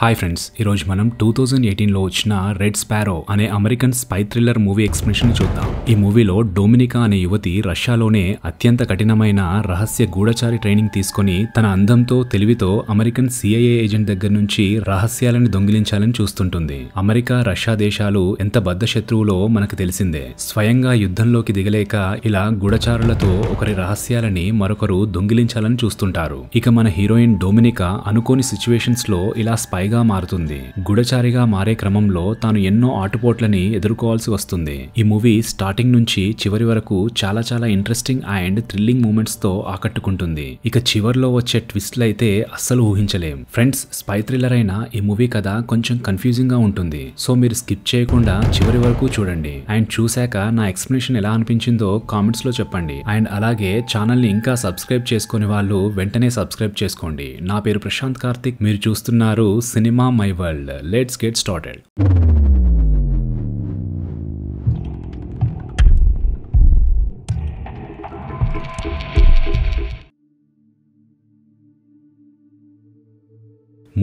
Hi friends ఈరోజు మనం two thousand ఎయిటీన్లో వచ్చిన రెడ్ స్పారో అనే American spy thriller movie expression చూద్దాం ఈ మూవీలో డొమినికా అనే యువతి రష్యాలోనే అత్యంత కఠినమైన రహస్య గూఢచారి ట్రైనింగ్ తీసుకుని తన అందంతో తెలివితో అమెరికన్ సిఐఏ ఏజెంట్ దగ్గర నుంచి రహస్యాలను దొంగిలించాలని చూస్తుంటుంది అమెరికా రష్యా దేశాలు ఎంత బద్ద శత్రువులో మనకు తెలిసిందే స్వయంగా యుద్ధంలోకి దిగలేక ఇలా గూఢచారులతో ఒకరి రహస్యాలని మరొకరు దొంగిలించాలని చూస్తుంటారు ఇక మన హీరోయిన్ డొమినికా అనుకోని సిచ్యువేషన్స్ లో ఇలా స్పై స్థాయిగా మారుతుంది గుడచారిగా మారే క్రమంలో తాను ఎన్నో ఆటుపోట్లని ఎదుర్కోవాల్సి వస్తుంది ఈ మూవీ స్టార్టింగ్ నుంచి చివరి వరకు చాలా చాలా ఇంట్రెస్టింగ్ అండ్ థ్రిల్లింగ్ మూమెంట్స్ తో ఆకట్టుకుంటుంది ఇక చివరిలో వచ్చే ట్విస్ట్లు అయితే అస్సలు ఊహించలేం ఫ్రెండ్స్ స్పై థ్రిల్లర్ అయిన ఈ మూవీ కథ కొంచెం కన్ఫ్యూజింగ్ గా ఉంటుంది సో మీరు స్కిప్ చేయకుండా చివరి వరకు చూడండి అండ్ చూశాక నా ఎక్స్ప్లెనేషన్ ఎలా అనిపించిందో కామెంట్స్ లో చెప్పండి అండ్ అలాగే ఛానల్ ని ఇంకా సబ్స్క్రైబ్ చేసుకునే వాళ్ళు వెంటనే సబ్స్క్రైబ్ చేసుకోండి నా పేరు ప్రశాంత్ కార్తిక్ మీరు చూస్తున్నారు Cinema My World. Let's get started.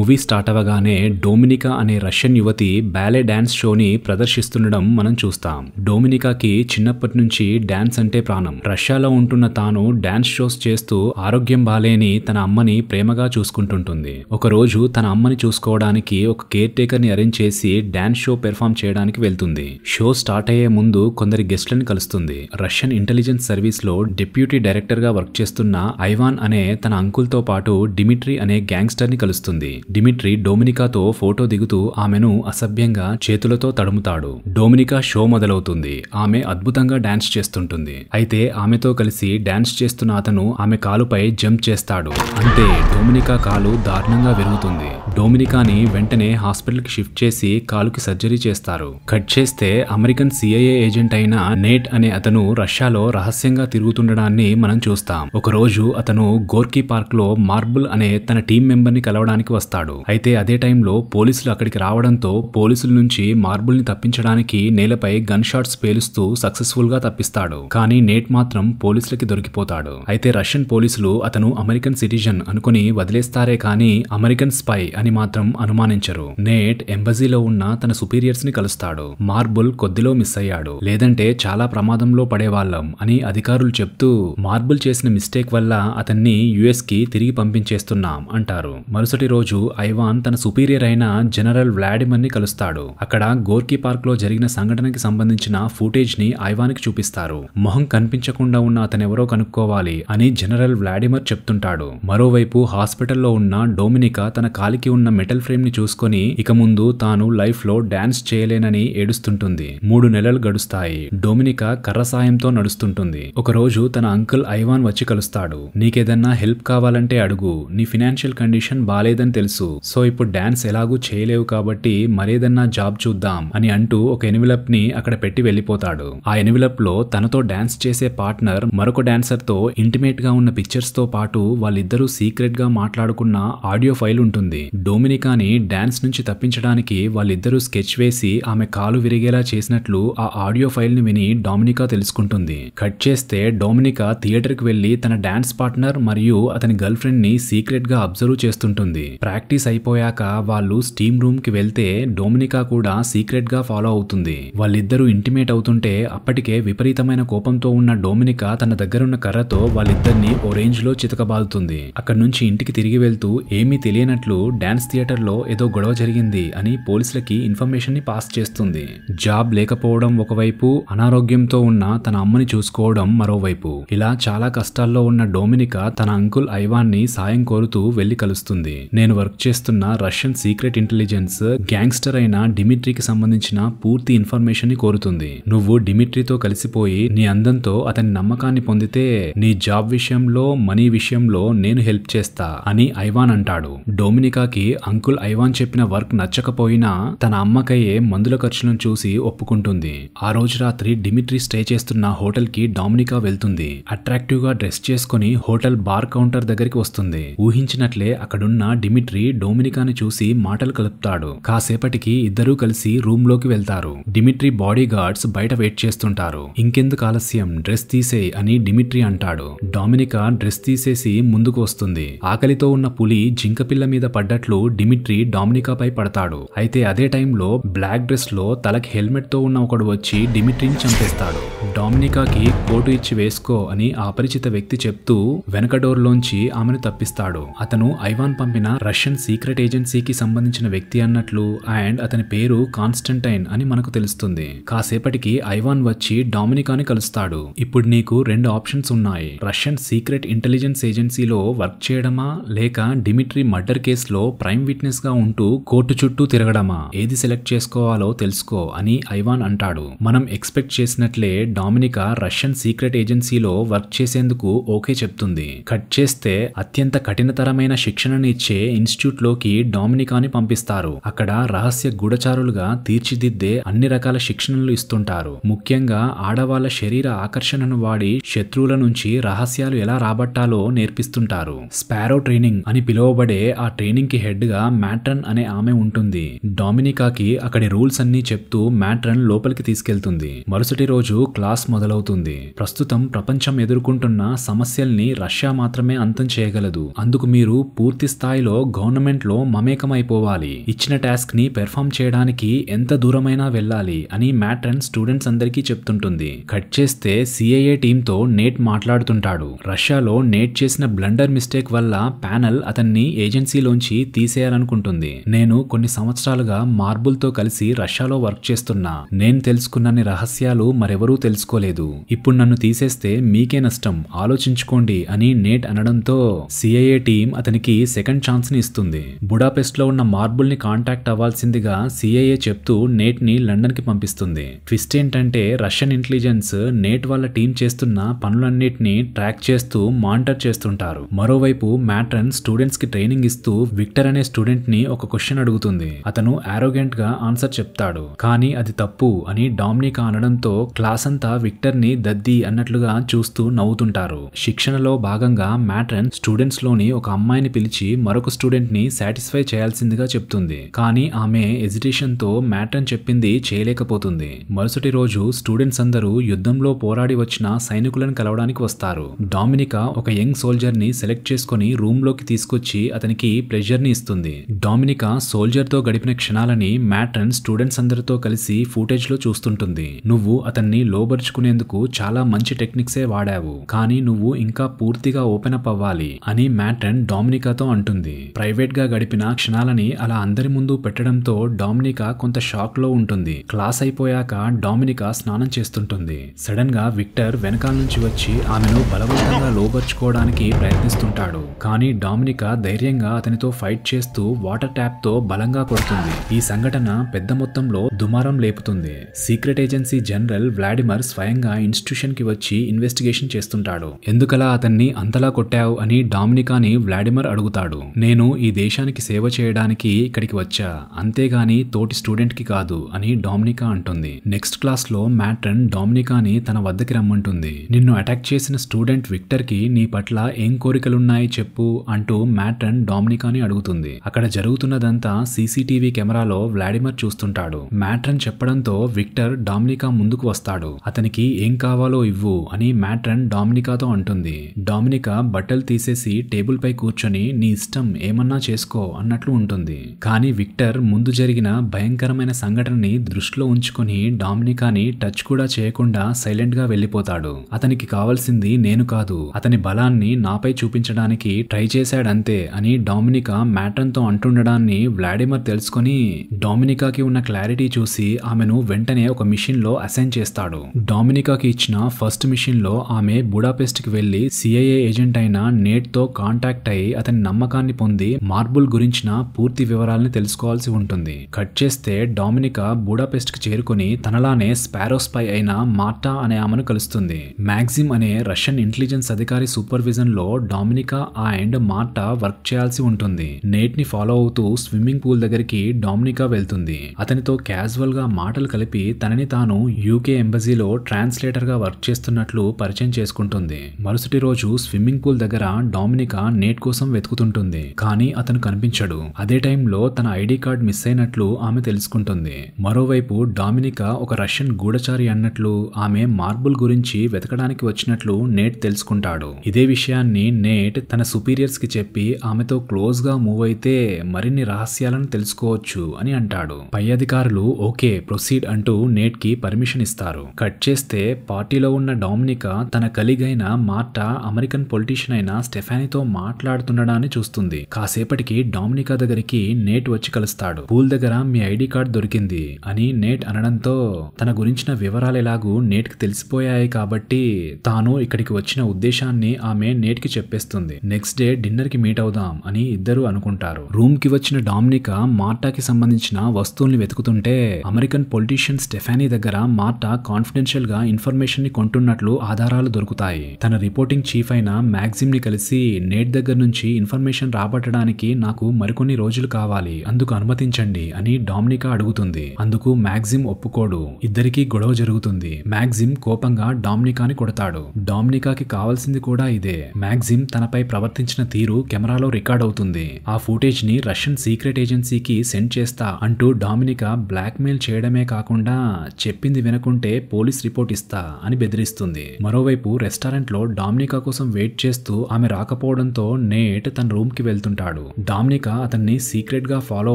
Movie start అవ్వగానే డోమినికా అనే రష్యన్ యువతి బ్యాలే డ్యాన్స్ షోని ప్రదర్శిస్తుండడం మనం చూస్తాం డోమినికాకి చిన్నప్పటి నుంచి డ్యాన్స్ అంటే ప్రాణం రష్యాలో ఉంటున్న తాను డ్యాన్స్ షోస్ చేస్తూ ఆరోగ్యం బాలేని తన అమ్మని ప్రేమగా చూసుకుంటుంటుంది ఒకరోజు తన అమ్మని చూసుకోవడానికి ఒక కేర్ టేకర్ ని అరేంజ్ చేసి డ్యాన్స్ షో పెర్ఫామ్ చేయడానికి వెళ్తుంది షో స్టార్ట్ అయ్యే ముందు కొందరి గెస్ట్లను కలుస్తుంది రష్యన్ ఇంటెలిజెన్స్ సర్వీస్ లో డిప్యూటీ డైరెక్టర్ గా వర్క్ చేస్తున్న ఐవాన్ అనే తన అంకుల్ తో పాటు డిమిట్రీ అనే గ్యాంగ్స్టర్ ని కలుస్తుంది డిమిట్రీ డొమినికాతో ఫోటో దిగుతూ ఆమెను అసభ్యంగా చేతులతో తడుముతాడు డొమినికా షో మొదలవుతుంది ఆమె అద్భుతంగా డాన్స్ చేస్తుంటుంది అయితే ఆమెతో కలిసి డాన్స్ చేస్తున్న అతను ఆమె కాలుపై జంప్ చేస్తాడు అంతే డొమినికా కాలు దారుణంగా విరుగుతుంది డొమినికాని వెంటనే హాస్పిటల్కి షిఫ్ట్ చేసి కాలుకి సర్జరీ చేస్తారు కట్ చేస్తే అమెరికన్ సిఐఏ ఏజెంట్ అయిన నేట్ అనే అతను రష్యాలో రహస్యంగా తిరుగుతుండడాన్ని మనం చూస్తాం ఒకరోజు అతను గోర్కీ పార్క్ లో మార్బుల్ అనే తన టీం మెంబర్ని కలవడానికి వస్తాడు చేస్తున్నాడు అయితే అదే టైంలో పోలీసులు అక్కడికి రావడంతో పోలీసుల నుంచి మార్బుల్ని తప్పించడానికి నేలపై గన్ షాట్స్ పేలుస్తూ సక్సెస్ఫుల్ గా తప్పిస్తాడు కానీ నేట్ మాత్రం పోలీసులకి దొరికిపోతాడు అయితే రష్యన్ పోలీసులు అతను అమెరికన్ సిటిజన్ అనుకుని వదిలేస్తారే కానీ అమెరికన్ స్పై అని మాత్రం అనుమానించరు నేట్ ఎంబసీలో ఉన్న తన సుపీరియర్స్ ని కలుస్తాడు మార్బుల్ కొద్దిలో మిస్ అయ్యాడు లేదంటే చాలా ప్రమాదంలో పడేవాళ్ళం అని అధికారులు చెప్తూ మార్బుల్ చేసిన మిస్టేక్ వల్ల అతన్ని యుఎస్ కి తిరిగి పంపించేస్తున్నాం అంటారు మరుసటి రోజు ఐవాన్ తన సుపీరియర్ అయిన జనరల్ వ్లాడిమర్ ని కలుస్తాడు అక్కడ గోర్కీ పార్క్ లో జరిగిన సంఘటనకి సంబంధించిన ఫుటేజ్ ని కి చూపిస్తారు మొహం కనిపించకుండా ఉన్న అతనెవరో కనుక్కోవాలి అని జనరల్ వ్లాడిమర్ చెప్తుంటాడు మరోవైపు హాస్పిటల్లో ఉన్న డొమినికా తన కాలికి ఉన్న మెటల్ ఫ్రేమ్ ని చూసుకొని ఇక ముందు తాను లైఫ్ లో డాన్స్ చేయలేనని ఏడుస్తుంటుంది మూడు నెలలు గడుస్తాయి డొమినికా కర్ర సాయంతో నడుస్తుంటుంది ఒకరోజు తన అంకుల్ ఐవాన్ వచ్చి కలుస్తాడు నీకేదన్నా హెల్ప్ కావాలంటే అడుగు నీ ఫినాన్షియల్ కండిషన్ బాలేదని తెలుసు తెలుసు సో ఇప్పుడు డాన్స్ ఎలాగూ చేయలేవు కాబట్టి మరేదన్నా జాబ్ చూద్దాం అని అంటూ ఒక ఎనివిలప్ ని అక్కడ పెట్టి వెళ్ళిపోతాడు ఆ ఎనివిలప్ లో తనతో డాన్స్ చేసే పార్ట్నర్ మరొక డాన్సర్ తో ఇంటిమేట్ గా ఉన్న పిక్చర్స్ తో పాటు వాళ్ళిద్దరూ సీక్రెట్ గా మాట్లాడుకున్న ఆడియో ఫైల్ ఉంటుంది డోమినికాని డాన్స్ నుంచి తప్పించడానికి వాళ్ళిద్దరూ స్కెచ్ వేసి ఆమె కాలు విరిగేలా చేసినట్లు ఆ ఆడియో ఫైల్ ని విని డామినికా తెలుసుకుంటుంది కట్ చేస్తే డోమినికా థియేటర్ కి వెళ్లి తన డాన్స్ పార్ట్నర్ మరియు అతని గర్ల్ ఫ్రెండ్ ని సీక్రెట్ గా అబ్జర్వ్ చేస్తుంటుంది ప్రాక్టీస్ ప్రాక్టీస్ అయిపోయాక వాళ్ళు స్టీమ్ రూమ్ కి వెళ్తే డోమినికా కూడా సీక్రెట్ గా ఫాలో అవుతుంది వాళ్ళిద్దరూ ఇంటిమేట్ అవుతుంటే అప్పటికే విపరీతమైన కోపంతో ఉన్న డోమినికా తన దగ్గరున్న కర్రతో వాళ్ళిద్దరిని ఓ రేంజ్లో చితకబాదుతుంది అక్కడి నుంచి ఇంటికి తిరిగి వెళ్తూ ఏమీ తెలియనట్లు డ్యాన్స్ థియేటర్లో ఏదో గొడవ జరిగింది అని పోలీసులకి ఇన్ఫర్మేషన్ ని పాస్ చేస్తుంది జాబ్ లేకపోవడం ఒకవైపు అనారోగ్యంతో ఉన్న తన అమ్మని చూసుకోవడం మరోవైపు ఇలా చాలా కష్టాల్లో ఉన్న డోమినికా తన అంకుల్ ఐవాన్ని సాయం కోరుతూ వెళ్లి కలుస్తుంది నేను వర్క్ చేస్తున్న రష్యన్ సీక్రెట్ ఇంటెలిజెన్స్ గ్యాంగ్స్టర్ అయిన డిమిట్రీకి సంబంధించిన పూర్తి ఇన్ఫర్మేషన్ ని కోరుతుంది నువ్వు డిమిట్రీతో కలిసిపోయి నీ అందంతో అతని నమ్మకాన్ని పొందితే నీ జాబ్ విషయంలో మనీ విషయంలో నేను హెల్ప్ చేస్తా అని ఐవాన్ అంటాడు డోమినికాకి అంకుల్ ఐవాన్ చెప్పిన వర్క్ నచ్చకపోయినా తన అమ్మకయ్యే మందుల ఖర్చులను చూసి ఒప్పుకుంటుంది ఆ రోజు రాత్రి డిమిట్రీ స్టే చేస్తున్న హోటల్ కి డామినికా వెళ్తుంది అట్రాక్టివ్ గా డ్రెస్ చేసుకుని హోటల్ బార్ కౌంటర్ దగ్గరికి వస్తుంది ఊహించినట్లే అక్కడున్న డిమిట్రీ డిమిట్రి డోమినికాని చూసి మాటలు కలుపుతాడు కాసేపటికి ఇద్దరూ కలిసి రూమ్ లోకి వెళ్తారు డిమిట్రీ బాడీ గార్డ్స్ బయట వెయిట్ చేస్తుంటారు ఇంకెందుకు ఆలస్యం డ్రెస్ తీసే అని డిమిట్రీ అంటాడు డొమినికా డ్రెస్ తీసేసి ముందుకు వస్తుంది ఆకలితో ఉన్న పులి జింకపిల్ల మీద పడ్డట్లు డిమిట్రి డామినికాపై పడతాడు అయితే అదే టైంలో బ్లాక్ డ్రెస్ లో తలకి హెల్మెట్ తో ఉన్న ఒకడు వచ్చి డిమిట్రీని చంపేస్తాడు డామినికాకి కోటు ఇచ్చి వేసుకో అని ఆ పరిచిత వ్యక్తి చెప్తూ వెనక డోర్లోంచి ఆమెను తప్పిస్తాడు అతను ఐవాన్ పంపిన రష్యన్ రష్యన్ సీక్రెట్ ఏజెన్సీకి సంబంధించిన వ్యక్తి అన్నట్లు అండ్ అతని పేరు కాన్స్టంటైన్ అని మనకు తెలుస్తుంది కాసేపటికి ఐవాన్ వచ్చి డామినికాని కలుస్తాడు ఇప్పుడు నీకు రెండు ఆప్షన్స్ ఉన్నాయి రష్యన్ సీక్రెట్ ఇంటెలిజెన్స్ ఏజెన్సీలో వర్క్ చేయడమా లేక డిమిట్రీ మర్డర్ కేసులో ప్రైమ్ విట్నెస్ గా ఉంటూ కోర్టు చుట్టూ తిరగడమా ఏది సెలెక్ట్ చేసుకోవాలో తెలుసుకో అని ఐవాన్ అంటాడు మనం ఎక్స్పెక్ట్ చేసినట్లే డామినికా రష్యన్ సీక్రెట్ ఏజెన్సీలో వర్క్ చేసేందుకు ఓకే చెప్తుంది కట్ చేస్తే అత్యంత కఠినతరమైన శిక్షణను ఇచ్చే ఇన్స్టిట్యూట్ ఇన్స్టిట్యూట్లోకి డామినికాని పంపిస్తారు అక్కడ రహస్య గూఢచారులుగా తీర్చిదిద్దే అన్ని రకాల శిక్షణలు ఇస్తుంటారు ముఖ్యంగా ఆడవాళ్ల శరీర ఆకర్షణను వాడి శత్రువుల నుంచి రహస్యాలు ఎలా రాబట్టాలో నేర్పిస్తుంటారు స్పారో ట్రైనింగ్ అని పిలువబడే ఆ ట్రైనింగ్ కి హెడ్ గా మ్యాట్రన్ అనే ఆమె ఉంటుంది డామినికాకి అక్కడి రూల్స్ అన్ని చెప్తూ మ్యాట్రన్ లోపలికి తీసుకెళ్తుంది మరుసటి రోజు క్లాస్ మొదలవుతుంది ప్రస్తుతం ప్రపంచం ఎదుర్కొంటున్న సమస్యల్ని రష్యా మాత్రమే అంతం చేయగలదు అందుకు మీరు పూర్తి స్థాయిలో గౌన టోర్నమెంట్లో మమేకమైపోవాలి ఇచ్చిన టాస్క్ ని పెర్ఫామ్ చేయడానికి ఎంత దూరమైనా వెళ్ళాలి అని మ్యాట్రన్ స్టూడెంట్స్ అందరికీ చెప్తుంటుంది కట్ చేస్తే సిఐఏ టీంతో నేట్ మాట్లాడుతుంటాడు రష్యాలో నేట్ చేసిన బ్లండర్ మిస్టేక్ వల్ల ప్యానల్ అతన్ని ఏజెన్సీలోంచి తీసేయాలనుకుంటుంది నేను కొన్ని సంవత్సరాలుగా మార్బుల్తో కలిసి రష్యాలో వర్క్ చేస్తున్నా నేను తెలుసుకున్నని రహస్యాలు మరెవరూ తెలుసుకోలేదు ఇప్పుడు నన్ను తీసేస్తే మీకే నష్టం ఆలోచించుకోండి అని నేట్ అనడంతో సిఐఏ టీం అతనికి సెకండ్ ని ఇస్తుంది బుడాపెస్ట్ బుడాపెస్ట్లో ఉన్న మార్బుల్ని కాంటాక్ట్ అవ్వాల్సిందిగా సిఐఏ చెప్తూ నేట్ని లండన్కి పంపిస్తుంది ట్విస్ట్ ఏంటంటే రష్యన్ ఇంటెలిజెన్స్ నేట్ వాళ్ళ టీం చేస్తున్న పనులన్నింటినీ ట్రాక్ చేస్తూ మానిటర్ చేస్తుంటారు మరోవైపు మ్యాట్రన్ స్టూడెంట్స్ కి ట్రైనింగ్ ఇస్తూ విక్టర్ అనే స్టూడెంట్ ని ఒక క్వశ్చన్ అడుగుతుంది అతను ఆరోగెంట్ గా ఆన్సర్ చెప్తాడు కానీ అది తప్పు అని డామినిక్ అనడంతో క్లాస్ అంతా విక్టర్ ని దద్ది అన్నట్లుగా చూస్తూ నవ్వుతుంటారు శిక్షణలో భాగంగా మ్యాట్రన్ స్టూడెంట్స్ లోని ఒక అమ్మాయిని పిలిచి మరొక స్టూడెంట్ ని సాటిస్ఫై చేయాల్సిందిగా చెప్తుంది కానీ ఆమె ఎజిటేషన్ తో మ్యాటన్ చెప్పింది చేయలేకపోతుంది మరుసటి రోజు స్టూడెంట్స్ అందరూ యుద్ధంలో పోరాడి వచ్చిన సైనికులను కలవడానికి వస్తారు డామినికా ఒక యంగ్ సోల్జర్ ని సెలెక్ట్ చేసుకుని రూమ్ లోకి తీసుకొచ్చి అతనికి ప్రెషర్ ని ఇస్తుంది డామినికా సోల్జర్ తో గడిపిన క్షణాలని మ్యాటన్ స్టూడెంట్స్ అందరితో కలిసి ఫుటేజ్ లో చూస్తుంటుంది నువ్వు అతన్ని లోబరుచుకునేందుకు చాలా మంచి టెక్నిక్సే వాడావు కానీ నువ్వు ఇంకా పూర్తిగా ఓపెన్ అప్ అవ్వాలి అని మ్యాటన్ డామినికాతో అంటుంది ప్రైవేట్ ప్రైవేట్గా గడిపిన క్షణాలని అలా అందరి ముందు పెట్టడంతో డామినికా కొంత షాక్లో ఉంటుంది క్లాస్ అయిపోయాక డామినికా స్నానం చేస్తుంటుంది సడన్గా విక్టర్ వెనకాల నుంచి వచ్చి ఆమెను బలవంతంగా లోపరుచుకోవడానికి ప్రయత్నిస్తుంటాడు కానీ డామినికా ధైర్యంగా అతనితో ఫైట్ చేస్తూ వాటర్ ట్యాప్ తో బలంగా కొడుతుంది ఈ సంఘటన పెద్ద మొత్తంలో దుమారం లేపుతుంది సీక్రెట్ ఏజెన్సీ జనరల్ వ్లాడిమర్ స్వయంగా ఇన్స్టిట్యూషన్ కి వచ్చి ఇన్వెస్టిగేషన్ చేస్తుంటాడు ఎందుకలా అతన్ని అంతలా కొట్టావు అని డామినికాని వ్లాడిమర్ అడుగుతాడు నేను ఈ దేశానికి సేవ చేయడానికి ఇక్కడికి వచ్చా అంతేగాని తోటి స్టూడెంట్కి కాదు అని డామినికా అంటుంది నెక్స్ట్ క్లాస్లో మ్యాట్రన్ డామినికాని తన వద్దకి రమ్మంటుంది నిన్ను అటాక్ చేసిన స్టూడెంట్ విక్టర్ కి నీ పట్ల ఏం కోరికలున్నాయి చెప్పు అంటూ మ్యాట్రన్ డామినికాని అడుగుతుంది అక్కడ జరుగుతున్నదంతా సీసీటీవీ కెమెరాలో వ్లాడిమర్ చూస్తుంటాడు మ్యాట్రన్ చెప్పడంతో విక్టర్ డామినికా ముందుకు వస్తాడు అతనికి ఏం కావాలో ఇవ్వు అని మ్యాట్రన్ డామినికాతో అంటుంది డామినికా బట్టలు తీసేసి టేబుల్ పై కూర్చొని నీ ఇష్టం ఏమన్నా ఏమన్నా చేసుకో అన్నట్లు ఉంటుంది కానీ విక్టర్ ముందు జరిగిన భయంకరమైన సంఘటనని దృష్టిలో ఉంచుకొని డామినికాని టచ్ కూడా చేయకుండా సైలెంట్ గా వెళ్లిపోతాడు అతనికి కావాల్సింది నేను కాదు అతని బలాన్ని నాపై చూపించడానికి ట్రై చేశాడంతే అని డామినికా మ్యాటన్తో అంటుండడాన్ని వ్లాడిమర్ తెలుసుకొని డామినికాకి ఉన్న క్లారిటీ చూసి ఆమెను వెంటనే ఒక మిషన్ లో అసైన్ చేస్తాడు డామినికాకి ఇచ్చిన ఫస్ట్ మిషన్ లో ఆమె బుడాపెస్ట్ కి వెళ్లి సిఐఏ ఏజెంట్ అయిన నేట్ తో కాంటాక్ట్ అయి అతని నమ్మకాన్ని పొంది మార్బుల్ గురించిన పూర్తి వివరాల్ని తెలుసుకోవాల్సి ఉంటుంది కట్ చేస్తే డామినికా బూడాపెస్ట్ కి చేరుకుని తనలానే స్పారో స్పై అయిన మార్టా అనే ఆమెను కలుస్తుంది మ్యాగ్జిమ్ అనే రష్యన్ ఇంటెలిజెన్స్ అధికారి సూపర్విజన్ లో డామినికా అండ్ మార్టా వర్క్ చేయాల్సి ఉంటుంది నేట్ ని ఫాలో అవుతూ స్విమ్మింగ్ పూల్ దగ్గరికి డామినికా వెళ్తుంది అతనితో క్యాజువల్ గా మాటలు కలిపి తనని తాను యూకే ఎంబసీలో ట్రాన్స్లేటర్ గా వర్క్ చేస్తున్నట్లు పరిచయం చేసుకుంటుంది మరుసటి రోజు స్విమ్మింగ్ పూల్ దగ్గర డామినికా నేట్ కోసం వెతుకుతుంటుంది కానీ అతను కనిపించడు అదే టైంలో తన ఐడి కార్డ్ మిస్ అయినట్లు ఆమె తెలుసుకుంటుంది మరోవైపు డామినికా ఒక రష్యన్ గూఢచారి అన్నట్లు ఆమె మార్బుల్ గురించి వెతకడానికి వచ్చినట్లు నేట్ తెలుసుకుంటాడు ఇదే విషయాన్ని నేట్ తన సుపీరియర్స్ కి చెప్పి ఆమెతో క్లోజ్ గా మూవ్ అయితే మరిన్ని రహస్యాలను తెలుసుకోవచ్చు అని అంటాడు పై అధికారులు ఓకే ప్రొసీడ్ అంటూ నేట్ కి పర్మిషన్ ఇస్తారు కట్ చేస్తే పార్టీలో ఉన్న డామినికా తన కలిగైన మార్టా అమెరికన్ పొలిటీషియన్ అయిన స్టెఫానీతో మాట్లాడుతుండడాన్ని చూస్తుంది కాసేపు సేపటికి డామినికా దగ్గరికి నేట్ వచ్చి కలుస్తాడు పూల్ దగ్గర మీ ఐడి కార్డ్ దొరికింది అని నేట్ అనడంతో తన గురించిన వివరాలు ఎలాగూ నేట్ కి తెలిసిపోయాయి కాబట్టి తాను ఇక్కడికి వచ్చిన ఉద్దేశాన్ని ఆమె నేట్ కి చెప్పేస్తుంది నెక్స్ట్ డే డిన్నర్ కి మీట్ అవుదాం అని ఇద్దరు అనుకుంటారు రూమ్ కి వచ్చిన డామినికా మార్టాకి సంబంధించిన వస్తువుల్ని వెతుకుతుంటే అమెరికన్ పొలిటీషియన్ స్టెఫానీ దగ్గర మార్టా కాన్ఫిడెన్షియల్ గా ఇన్ఫర్మేషన్ ని కొంటున్నట్లు ఆధారాలు దొరుకుతాయి తన రిపోర్టింగ్ చీఫ్ అయిన మ్యాగ్జిమ్ ని కలిసి నేట్ దగ్గర నుంచి ఇన్ఫర్మేషన్ రాబట్టడానికి చేయడానికి నాకు మరికొన్ని రోజులు కావాలి అందుకు అనుమతించండి అని డామినికా అడుగుతుంది అందుకు మ్యాగ్జిమ్ ఒప్పుకోడు ఇద్దరికీ గొడవ జరుగుతుంది మ్యాగ్జిమ్ కోపంగా డామినికాని కొడతాడు డామినికాకి కావాల్సింది కూడా ఇదే మ్యాగ్జిమ్ తనపై ప్రవర్తించిన తీరు కెమెరాలో రికార్డ్ అవుతుంది ఆ ఫుటేజ్ ని రష్యన్ సీక్రెట్ ఏజెన్సీకి సెండ్ చేస్తా అంటూ డామినికా బ్లాక్మెయిల్ చేయడమే కాకుండా చెప్పింది వినకుంటే పోలీస్ రిపోర్ట్ ఇస్తా అని బెదిరిస్తుంది మరోవైపు రెస్టారెంట్ లో డామినికా కోసం వెయిట్ చేస్తూ ఆమె రాకపోవడంతో నేట్ తన రూమ్ కి వెళ్తుంటాడు ఉంటాడు డామ్నికా అతన్ని సీక్రెట్ గా ఫాలో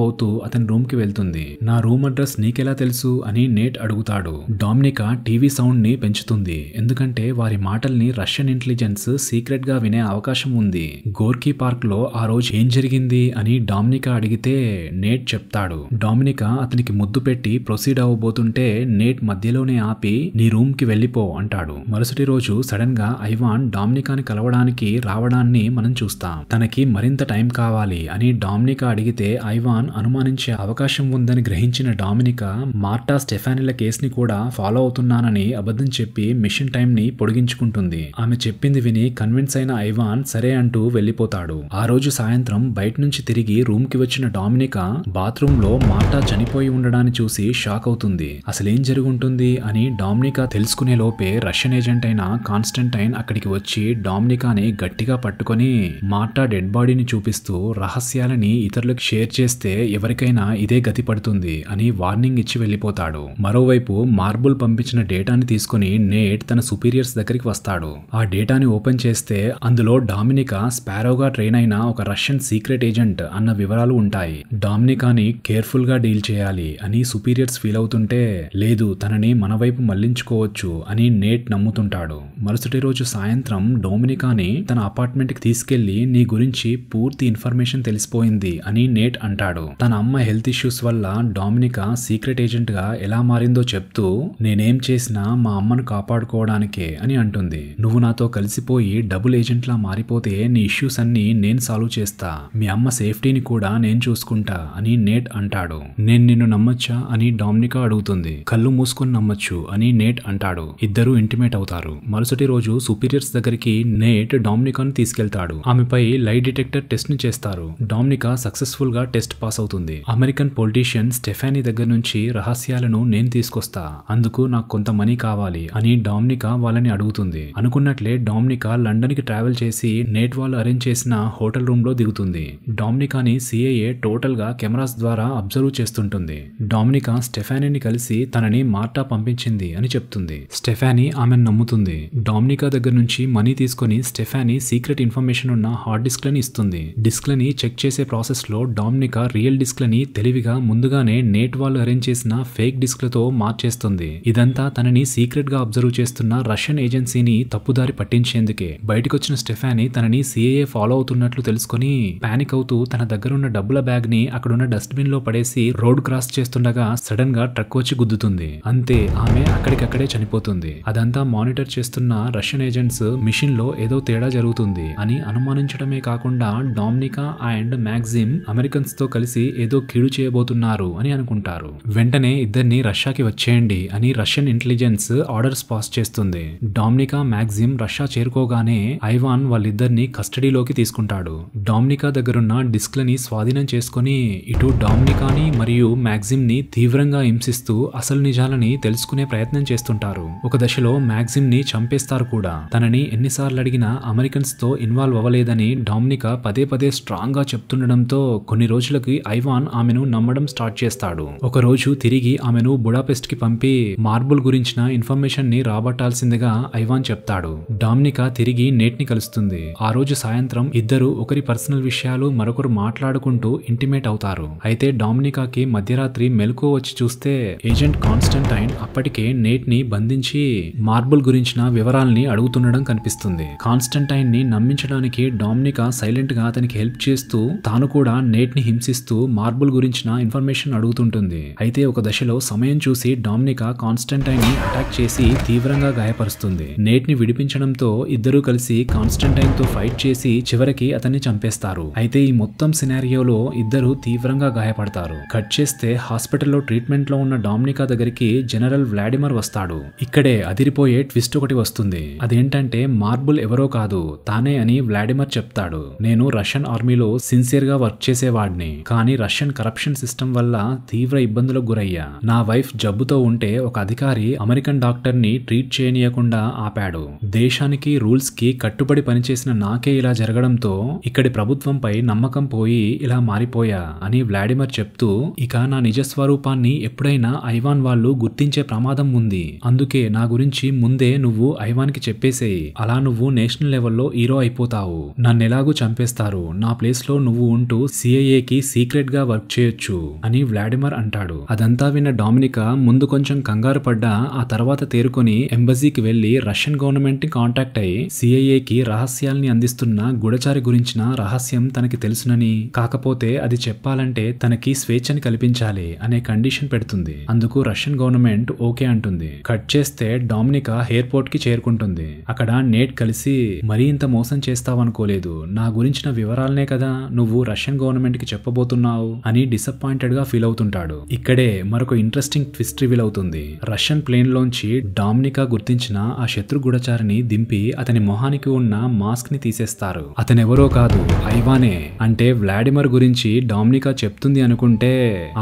అవుతూ అతని రూమ్ కి వెళ్తుంది నా రూమ్ అడ్రస్ నీకెలా తెలుసు అని నేట్ అడుగుతాడు డామ్నికా టీవీ సౌండ్ ని పెంచుతుంది ఎందుకంటే వారి మాటల్ని రష్యన్ ఇంటెలిజెన్స్ సీక్రెట్ గా వినే అవకాశం ఉంది గోర్కీ పార్క్ లో ఆ రోజు ఏం జరిగింది అని డామ్నికా అడిగితే నేట్ చెప్తాడు డామినికా అతనికి ముద్దు పెట్టి ప్రొసీడ్ అవ్వబోతుంటే నేట్ మధ్యలోనే ఆపి నీ రూమ్ కి వెళ్లిపో అంటాడు మరుసటి రోజు సడన్ గా ఐవాన్ డామినికాని కలవడానికి రావడాన్ని మనం చూస్తాం తనకి మరింత టైం కావాలి కావాలి అని డామినికా అడిగితే ఐవాన్ అనుమానించే అవకాశం ఉందని గ్రహించిన డామినికా మార్టా స్టెఫానిల కేసుని కూడా ఫాలో అవుతున్నానని అబద్ధం చెప్పి మిషన్ టైంని పొడిగించుకుంటుంది ఆమె చెప్పింది విని కన్విన్స్ అయిన ఐవాన్ సరే అంటూ వెళ్లిపోతాడు ఆ రోజు సాయంత్రం బయట నుంచి తిరిగి రూమ్ కి వచ్చిన డామినికా బాత్రూమ్ లో మార్టా చనిపోయి ఉండడాన్ని చూసి షాక్ అవుతుంది అసలేం జరుగుంటుంది అని డామినికా తెలుసుకునే లోపే రష్యన్ ఏజెంట్ అయిన కాన్స్టంటైన్ అక్కడికి వచ్చి డామినికాని గట్టిగా పట్టుకొని మార్టా డెడ్ బాడీని చూపిస్తూ రహస్యాలని ఇతరులకు షేర్ చేస్తే ఎవరికైనా ఇదే గతి పడుతుంది అని వార్నింగ్ ఇచ్చి వెళ్ళిపోతాడు మరోవైపు మార్బుల్ పంపించిన డేటాని తీసుకుని నేట్ తన సుపీరియర్స్ దగ్గరికి వస్తాడు ఆ డేటాని ఓపెన్ చేస్తే అందులో డామినికా స్పారోగా ట్రైన్ అయిన ఒక రష్యన్ సీక్రెట్ ఏజెంట్ అన్న వివరాలు ఉంటాయి డామినికాని కేర్ఫుల్ గా డీల్ చేయాలి అని సుపీరియర్స్ ఫీల్ అవుతుంటే లేదు తనని మన వైపు మళ్లించుకోవచ్చు అని నేట్ నమ్ముతుంటాడు మరుసటి రోజు సాయంత్రం డోమినికాని తన అపార్ట్మెంట్కి తీసుకెళ్లి నీ గురించి పూర్తి ఇన్ఫర్మేషన్ ఇన్ఫర్మేషన్ తెలిసిపోయింది అని నేట్ అంటాడు తన అమ్మ హెల్త్ ఇష్యూస్ వల్ల డామినికా సీక్రెట్ ఏజెంట్ గా ఎలా మారిందో చెప్తూ నేనేం చేసినా మా అమ్మను కాపాడుకోవడానికే అని అంటుంది నువ్వు నాతో కలిసిపోయి డబుల్ ఏజెంట్ లా మారిపోతే నీ ఇష్యూస్ అన్ని నేను సాల్వ్ చేస్తా మీ అమ్మ సేఫ్టీని కూడా నేను చూసుకుంటా అని నేట్ అంటాడు నేను నిన్ను నమ్మొచ్చా అని డామినికా అడుగుతుంది కళ్ళు మూసుకొని నమ్మొచ్చు అని నేట్ అంటాడు ఇద్దరు ఇంటిమేట్ అవుతారు మరుసటి రోజు సుపీరియర్స్ దగ్గరికి నేట్ డామినికాను తీసుకెళ్తాడు ఆమెపై లై డిటెక్టర్ టెస్ట్ ని చేస్తాడు ఇస్తారు డామ్నికా సక్సెస్ఫుల్ గా టెస్ట్ పాస్ అవుతుంది అమెరికన్ పొలిటీషియన్ స్టెఫానీ దగ్గర నుంచి రహస్యాలను నేను తీసుకొస్తా అందుకు నాకు కొంత మనీ కావాలి అని డామ్నికా వాళ్ళని అడుగుతుంది అనుకున్నట్లే డామ్నికా లండన్ కి ట్రావెల్ చేసి నేట్ వాళ్ళు అరేంజ్ చేసిన హోటల్ రూమ్ లో దిగుతుంది డామినికాని సిఏఏ టోటల్ గా కెమెరాస్ ద్వారా అబ్జర్వ్ చేస్తుంటుంది డామ్నికా స్టెఫానీని కలిసి తనని మార్టా పంపించింది అని చెప్తుంది స్టెఫానీ ఆమెను నమ్ముతుంది డామినికా దగ్గర నుంచి మనీ తీసుకుని స్టెఫానీ సీక్రెట్ ఇన్ఫర్మేషన్ ఉన్న హార్డ్ డిస్క్ లని ఇస్తుంది డిస్క్ డిస్క్లని చెక్ చేసే ప్రాసెస్లో డామ్నికా రియల్ డిస్క్లని తెలివిగా ముందుగానే నేట్ వాళ్ళు అరేంజ్ చేసిన ఫేక్ డిస్క్లతో మార్చేస్తుంది ఇదంతా తనని సీక్రెట్ గా అబ్జర్వ్ చేస్తున్న రష్యన్ ఏజెన్సీని తప్పుదారి పట్టించేందుకే బయటకొచ్చిన స్టెఫాని తనని సిఏఏ ఫాలో అవుతున్నట్లు తెలుసుకుని పానిక్ అవుతూ తన దగ్గరున్న డబ్బుల బ్యాగ్ ని అక్కడున్న డస్ట్బిన్ లో పడేసి రోడ్ క్రాస్ చేస్తుండగా సడన్ గా ట్రక్ వచ్చి గుద్దుతుంది అంతే ఆమె అక్కడికక్కడే చనిపోతుంది అదంతా మానిటర్ చేస్తున్న రష్యన్ ఏజెంట్స్ మిషన్ లో ఏదో తేడా జరుగుతుంది అని అనుమానించడమే కాకుండా Dominika America and Maxim Americans తో కలిసి ఏదో కీడు చేయబోతున్నారు అని అనుకుంటారు వెంటనే ఇద్దరిని రష్యాకి వచ్చేయండి అని రష్యన్ ఇంటెలిజెన్స్ ఆర్డర్స్ పాస్ చేస్తుంది డామ్నికా మ్యాగ్జిమ్ రష్యా చేరుకోగానే ఐవాన్ వాళ్ళిద్దరిని కస్టడీలోకి తీసుకుంటాడు డామ్నికా దగ్గరున్న డిస్క్లని స్వాధీనం చేసుకుని ఇటు డామ్నికాని మరియు మ్యాగ్జిమ్ ని తీవ్రంగా హింసిస్తూ అసలు నిజాలని తెలుసుకునే ప్రయత్నం చేస్తుంటారు ఒక దశలో మ్యాగ్జిమ్ ని చంపేస్తారు కూడా తనని ఎన్నిసార్లు అడిగినా అమెరికన్స్ తో ఇన్వాల్వ్ అవ్వలేదని డామినికా పదే పదే స్ట్రాంగ్గా చెప్తుండడంతో కొన్ని రోజులకి ఐవాన్ ఆమెను నమ్మడం స్టార్ట్ చేస్తాడు ఒకరోజు తిరిగి ఆమెను బుడాపెస్ట్కి పంపి మార్బుల్ గురించిన ఇన్ఫర్మేషన్ ని రాబట్టాల్సిందిగా ఐవాన్ చెప్తాడు డామ్నికా తిరిగి నేట్ని కలుస్తుంది ఆ రోజు సాయంత్రం ఇద్దరు ఒకరి పర్సనల్ విషయాలు మరొకరు మాట్లాడుకుంటూ ఇంటిమేట్ అవుతారు అయితే డామినికాకి మధ్యరాత్రి మెలకు వచ్చి చూస్తే ఏజెంట్ కాన్స్టంటైన్ అప్పటికే నేట్ ని బంధించి మార్బుల్ గురించిన వివరాల్ని అడుగుతుండడం కనిపిస్తుంది కాన్స్టంటైన్ ని నమ్మించడానికి డామినికా సైలెంట్ గా అతనికి హెల్ప్ చేస్తూ తాను కూడా ని హింసిస్తూ మార్బుల్ గురించిన ఇన్ఫర్మేషన్ అడుగుతుంటుంది అయితే ఒక దశలో సమయం చూసి డామ్నికా కాన్స్టంటైన్ ని అటాక్ చేసి తీవ్రంగా గాయపరుస్తుంది నేట్ ని విడిపించడంతో ఇద్దరూ కలిసి కాన్స్టంటైన్ తో ఫైట్ చేసి చివరికి అతన్ని చంపేస్తారు అయితే ఈ మొత్తం సినారియోలో ఇద్దరు తీవ్రంగా గాయపడతారు కట్ చేస్తే హాస్పిటల్లో ట్రీట్మెంట్ లో ఉన్న డామ్నికా దగ్గరికి జనరల్ వ్లాడిమర్ వస్తాడు ఇక్కడే అదిరిపోయే ట్విస్ట్ ఒకటి వస్తుంది అదేంటంటే మార్బుల్ ఎవరో కాదు తానే అని వ్లాడిమర్ చెప్తాడు నేను రష్యన్ ఆర్మీ ఆర్మీలో సిన్సియర్గా వర్క్ చేసేవాడిని కానీ రష్యన్ కరప్షన్ సిస్టమ్ వల్ల తీవ్ర ఇబ్బందులకు గురయ్యా నా వైఫ్ జబ్బుతో ఉంటే ఒక అధికారి అమెరికన్ డాక్టర్ని ట్రీట్ చేయనీయకుండా ఆపాడు దేశానికి రూల్స్కి కట్టుబడి పనిచేసిన నాకే ఇలా జరగడంతో ఇక్కడి ప్రభుత్వంపై నమ్మకం పోయి ఇలా మారిపోయా అని వ్లాడిమిర్ చెప్తూ ఇక నా నిజస్వరూపాన్ని ఎప్పుడైనా ఐవాన్ వాళ్ళు గుర్తించే ప్రమాదం ఉంది అందుకే నా గురించి ముందే నువ్వు ఐవాన్ కి చెప్పేసేయి అలా నువ్వు నేషనల్ లెవెల్లో హీరో అయిపోతావు నన్ను ఎలాగూ చంపేస్తారు నా ప్లేస్లో నువ్వు ఉంటూ సిఐఏకి సీక్రెట్గా వర్క్ చేయొచ్చు అని వ్లాడిమర్ అంటాడు అదంతా విన్న డామినికా ముందు కొంచెం కంగారు పడ్డా ఆ తర్వాత తేరుకొని ఎంబసీకి వెళ్లి రష్యన్ గవర్నమెంట్ ని కాంటాక్ట్ అయ్యి సిఐఏకి రహస్యాల్ని అందిస్తున్న గుడచారి గురించిన రహస్యం తనకి తెలుసునని కాకపోతే అది చెప్పాలంటే తనకి స్వేచ్ఛని కల్పించాలి అనే కండిషన్ పెడుతుంది అందుకు రష్యన్ గవర్నమెంట్ ఓకే అంటుంది కట్ చేస్తే డామినికా ఎయిర్పోర్ట్ కి చేరుకుంటుంది అక్కడ నేట్ కలిసి మరీ ఇంత మోసం చేస్తావనుకోలేదు నా గురించిన వివరాలనే కదా నువ్వు రష్యన్ గవర్నమెంట్ కి చెప్పబోతున్నావు అని డిసప్పాయింటెడ్ గా ఫీల్ అవుతుంటాడు ఇక్కడే మరొక ఇంట్రెస్టింగ్ ట్విస్ట్ రివీల్ అవుతుంది రష్యన్ ప్లేన్ లోంచి డామ్నికా గుర్తించిన ఆ శత్రు గూఢచారిని దింపి అతని మొహానికి ఉన్న మాస్క్ ని తీసేస్తారు అతనెవరో కాదు ఐవానే అంటే వ్లాడిమర్ గురించి డామ్నికా చెప్తుంది అనుకుంటే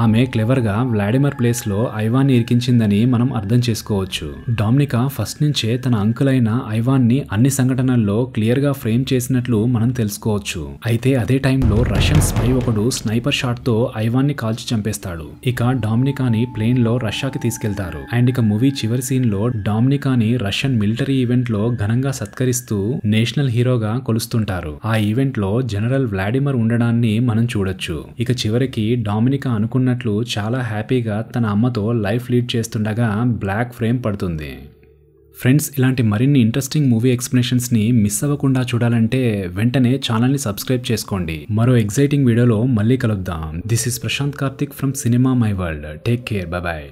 ఆమె గా వ్లాడిమర్ ప్లేస్ ఐవాన్ ని ఇరికించిందని మనం అర్థం చేసుకోవచ్చు డామ్నికా ఫస్ట్ నుంచే తన అంకులైన ఐవాన్ ని అన్ని సంఘటనల్లో క్లియర్ గా ఫ్రేమ్ చేసినట్లు మనం తెలుసుకోవచ్చు అయితే అయితే అదే టైంలో రష్యన్ స్పై ఒకడు స్నైపర్ షాట్ తో ఐవాన్ ని కాల్చి చంపేస్తాడు ఇక డామినికాని ప్లేన్ లో రష్యాకి తీసుకెళ్తారు అండ్ ఇక మూవీ చివరి సీన్ లో డామ్నికాని రష్యన్ మిలిటరీ ఈవెంట్ లో ఘనంగా సత్కరిస్తూ నేషనల్ హీరోగా కొలుస్తుంటారు ఆ ఈవెంట్ లో జనరల్ వ్లాడిమర్ ఉండడాన్ని మనం చూడొచ్చు ఇక చివరికి డామినికా అనుకున్నట్లు చాలా హ్యాపీగా తన అమ్మతో లైఫ్ లీడ్ చేస్తుండగా బ్లాక్ ఫ్రేమ్ పడుతుంది ఫ్రెండ్స్ ఇలాంటి మరిన్ని ఇంట్రెస్టింగ్ మూవీ ఎక్స్ప్లెనేషన్స్ని మిస్ అవ్వకుండా చూడాలంటే వెంటనే ఛానల్ని సబ్స్క్రైబ్ చేసుకోండి మరో ఎగ్జైటింగ్ వీడియోలో మళ్ళీ కలుద్దాం this is Prashanth Karthik from cinema my world take care bye